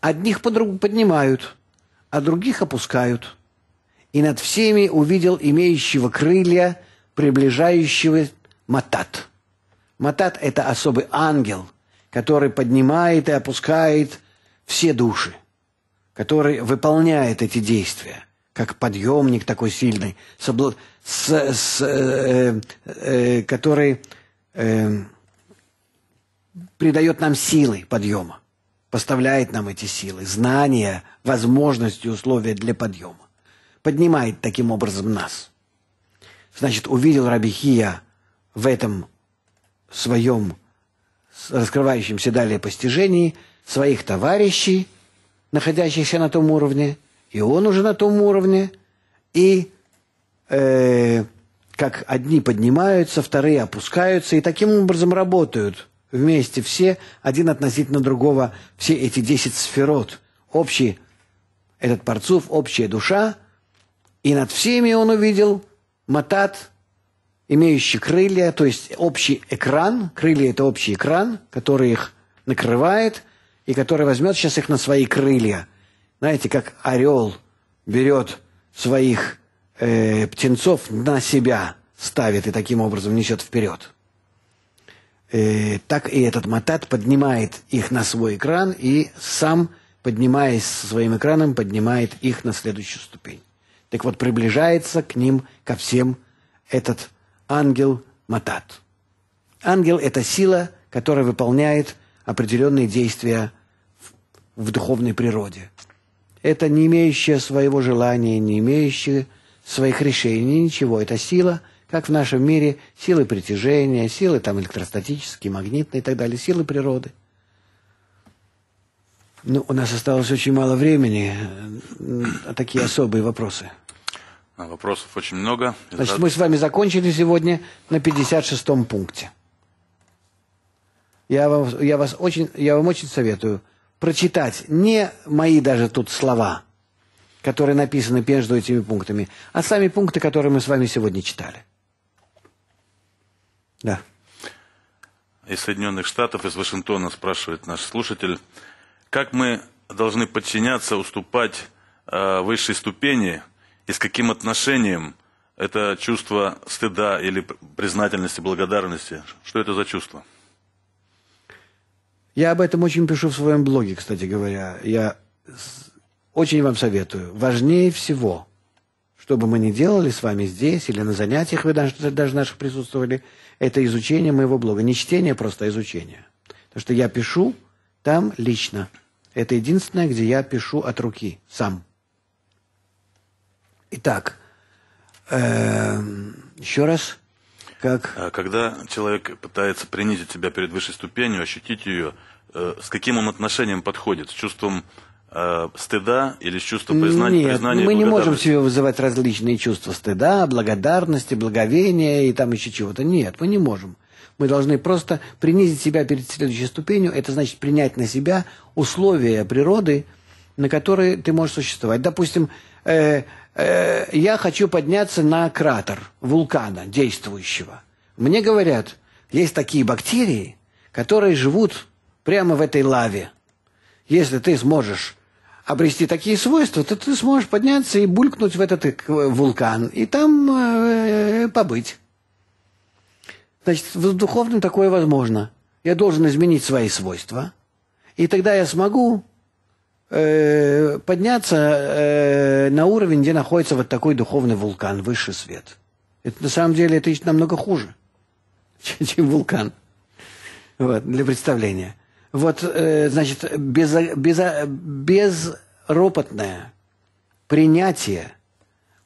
Speaker 1: Одних поднимают, а других опускают – и над всеми увидел имеющего крылья, приближающего матат. Матат – это особый ангел, который поднимает и опускает все души, который выполняет эти действия, как подъемник такой сильный, с, с, э, э, э, который э, придает нам силы подъема поставляет нам эти силы, знания, возможности, условия для подъема поднимает таким образом нас. Значит, увидел Рабихия в этом своем раскрывающемся далее постижении своих товарищей, находящихся на том уровне, и он уже на том уровне, и э, как одни поднимаются, вторые опускаются, и таким образом работают вместе все, один относительно другого, все эти десять сферот. Общий этот парцуф, общая душа – и над всеми он увидел матат, имеющий крылья, то есть общий экран. Крылья – это общий экран, который их накрывает и который возьмет сейчас их на свои крылья. Знаете, как орел берет своих э, птенцов на себя, ставит и таким образом несет вперед. Э, так и этот матат поднимает их на свой экран и сам, поднимаясь со своим экраном, поднимает их на следующую ступень. Так вот, приближается к ним, ко всем, этот ангел Матат. Ангел – это сила, которая выполняет определенные действия в духовной природе. Это не имеющая своего желания, не имеющая своих решений, ничего. Это сила, как в нашем мире, силы притяжения, силы там электростатические, магнитные и так далее, силы природы. Ну, у нас осталось очень мало времени на такие особые вопросы.
Speaker 2: А, вопросов очень много. Значит, мы с
Speaker 1: вами закончили сегодня на 56-м пункте. Я вам, я, вас очень, я вам очень советую прочитать не мои даже тут слова, которые написаны между этими пунктами, а сами пункты, которые мы с вами сегодня читали. Да.
Speaker 2: Из Соединенных Штатов, из Вашингтона спрашивает наш слушатель, как мы должны подчиняться, уступать э, высшей ступени и с каким отношением это чувство стыда или признательности, благодарности? Что это за чувство?
Speaker 1: Я об этом очень пишу в своем блоге, кстати говоря. Я очень вам советую. Важнее всего, что бы мы ни делали с вами здесь или на занятиях, вы даже, даже наших присутствовали, это изучение моего блога. Не чтение, просто а изучение. Потому что я пишу там лично. Это единственное, где я пишу от руки, сам. Итак, эм, еще раз. Как?
Speaker 2: А когда человек пытается принизить себя перед высшей ступенью, ощутить ее, э, с каким он отношением подходит? С чувством э, стыда или с чувством признания? Нет, признания мы не можем себе
Speaker 1: вызывать различные чувства стыда, благодарности, благовения и там еще чего-то. Нет, мы не можем. Мы должны просто принизить себя перед следующей ступенью. Это значит принять на себя условия природы, на которые ты можешь существовать. Допустим, э, э, я хочу подняться на кратер вулкана действующего. Мне говорят, есть такие бактерии, которые живут прямо в этой лаве. Если ты сможешь обрести такие свойства, то ты сможешь подняться и булькнуть в этот э, вулкан, и там э, э, побыть. Значит, в духовном такое возможно. Я должен изменить свои свойства, и тогда я смогу Э, подняться э, на уровень, где находится вот такой духовный вулкан, высший свет. Это на самом деле это намного хуже, чем вулкан. Вот, для представления. Вот, э, значит, без, без, безропотное принятие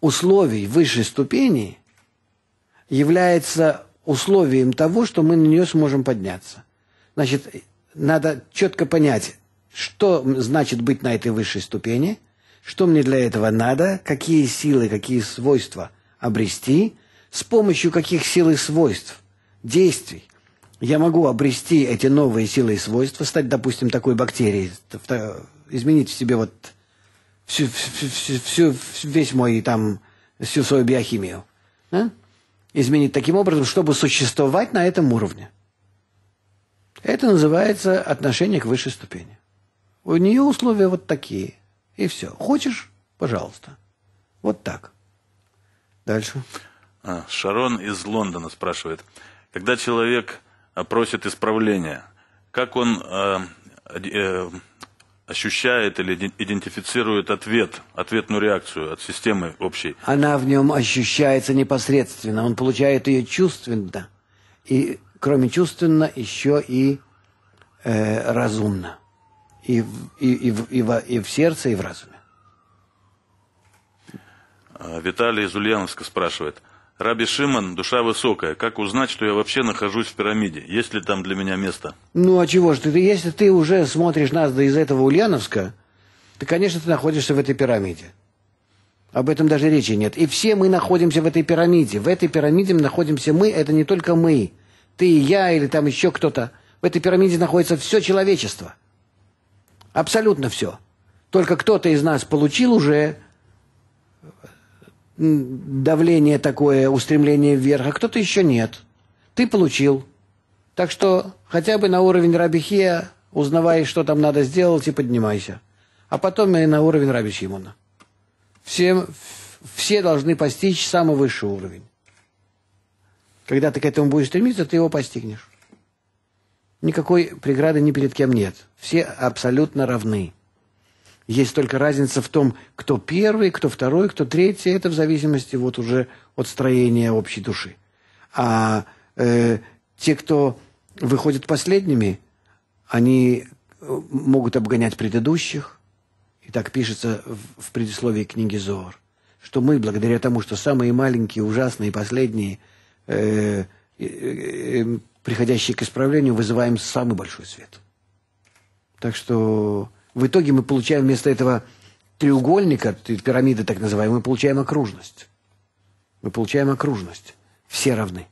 Speaker 1: условий высшей ступени является условием того, что мы на нее сможем подняться. Значит, надо четко понять, что значит быть на этой высшей ступени? Что мне для этого надо? Какие силы, какие свойства обрести? С помощью каких сил и свойств, действий я могу обрести эти новые силы и свойства, стать, допустим, такой бактерией, изменить в себе вот всю, всю, всю, весь мой там, всю свою биохимию. Да? Изменить таким образом, чтобы существовать на этом уровне. Это называется отношение к высшей ступени. У нее условия вот такие. И все. Хочешь?
Speaker 2: Пожалуйста. Вот так. Дальше. А, Шарон из Лондона спрашивает. Когда человек а, просит исправления, как он э, э, ощущает или идентифицирует ответ, ответную реакцию от системы общей?
Speaker 1: Она в нем ощущается непосредственно. Он получает ее чувственно. И кроме чувственно, еще и э, разумно и в, и, и, и, в, и в сердце, и в разуме.
Speaker 2: А, Виталий из Ульяновска спрашивает. Раби Шиман, душа высокая, как узнать, что я вообще нахожусь в пирамиде? Есть ли там для меня место?
Speaker 1: Ну, а чего же ты? Если ты уже смотришь нас да из этого Ульяновска, то, конечно, ты находишься в этой пирамиде. Об этом даже речи нет. И все мы находимся в этой пирамиде. В этой пирамиде находимся мы, это не только мы. Ты и я, или там еще кто-то. В этой пирамиде находится все человечество. Абсолютно все. Только кто-то из нас получил уже давление такое, устремление вверх, а кто-то еще нет. Ты получил. Так что хотя бы на уровень Рабихия узнавай, что там надо сделать, и поднимайся. А потом и на уровень Раби Шимона. Все, все должны постичь самый высший уровень. Когда ты к этому будешь стремиться, ты его постигнешь. Никакой преграды ни перед кем нет. Все абсолютно равны. Есть только разница в том, кто первый, кто второй, кто третий. Это в зависимости вот уже от строения общей души. А э, те, кто выходит последними, они э, могут обгонять предыдущих. И так пишется в предисловии книги Зор, что мы, благодаря тому, что самые маленькие, ужасные, последние, э, э, э, приходящие к исправлению, вызываем самый большой свет. Так что в итоге мы получаем вместо этого треугольника, пирамиды так называемой, мы получаем окружность. Мы получаем окружность. Все равны.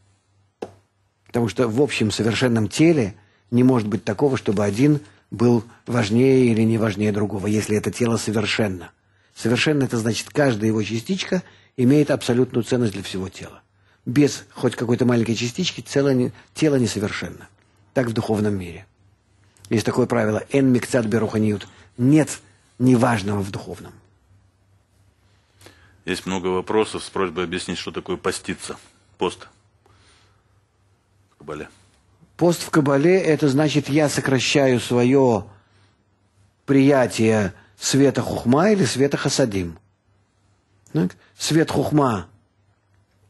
Speaker 1: Потому что в общем совершенном теле не может быть такого, чтобы один был важнее или не важнее другого, если это тело совершенно. Совершенно это значит, каждая его частичка имеет абсолютную ценность для всего тела без хоть какой-то маленькой частички тело, не, тело несовершенно. Так в духовном мире. Есть такое правило «эн микцат беруханиют» – нет неважного в духовном.
Speaker 2: Есть много вопросов с просьбой объяснить, что такое поститься, пост в Кабале.
Speaker 1: Пост в Кабале – это значит, я сокращаю свое приятие света хухма или света хасадим. Так? Свет хухма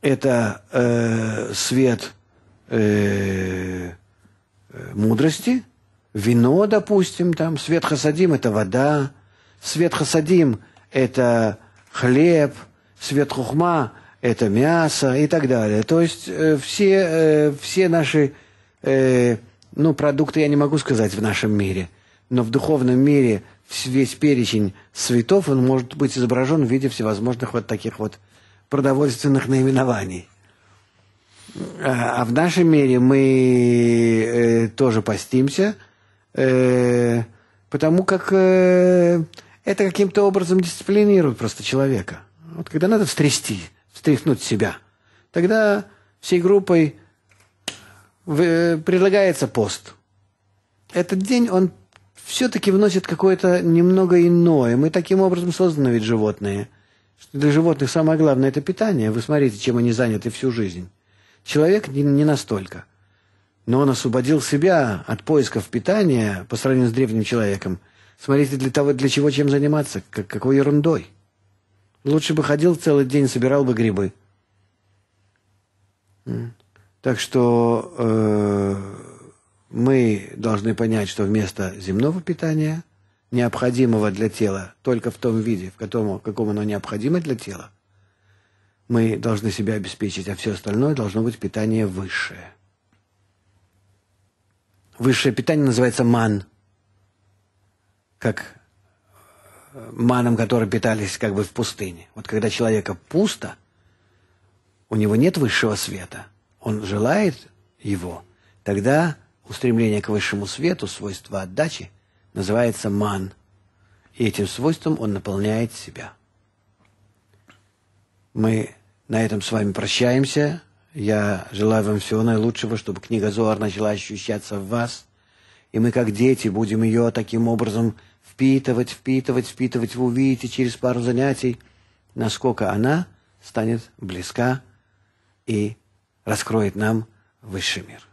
Speaker 1: это э, свет э, мудрости, вино, допустим, там, свет хасадим – это вода, свет хасадим – это хлеб, свет хухма – это мясо и так далее. То есть э, все, э, все наши э, ну, продукты, я не могу сказать, в нашем мире, но в духовном мире весь перечень цветов, он может быть изображен в виде всевозможных вот таких вот продовольственных наименований. А, а в нашем мире мы э, тоже постимся, э, потому как э, это каким-то образом дисциплинирует просто человека. Вот когда надо встрясти, встряхнуть себя, тогда всей группой предлагается пост. Этот день, он все-таки вносит какое-то немного иное. Мы таким образом созданы ведь животные – что для животных самое главное – это питание. Вы смотрите, чем они заняты всю жизнь. Человек не, настолько. Но он освободил себя от поисков питания по сравнению с древним человеком. Смотрите, для того, для чего чем заниматься, как, какой ерундой. Лучше бы ходил целый день, собирал бы грибы. Так что э, мы должны понять, что вместо земного питания – необходимого для тела только в том виде, в котором, в каком оно необходимо для тела, мы должны себя обеспечить, а все остальное должно быть питание высшее. Высшее питание называется ман, как э, маном, который питались как бы в пустыне. Вот когда человека пусто, у него нет высшего света, он желает его, тогда устремление к высшему свету, свойство отдачи – называется ман, и этим свойством он наполняет себя. Мы на этом с вами прощаемся. Я желаю вам всего наилучшего, чтобы книга Зоар начала ощущаться в вас, и мы, как дети, будем ее таким образом впитывать, впитывать, впитывать. Вы увидите через пару занятий, насколько она станет близка и раскроет нам высший мир.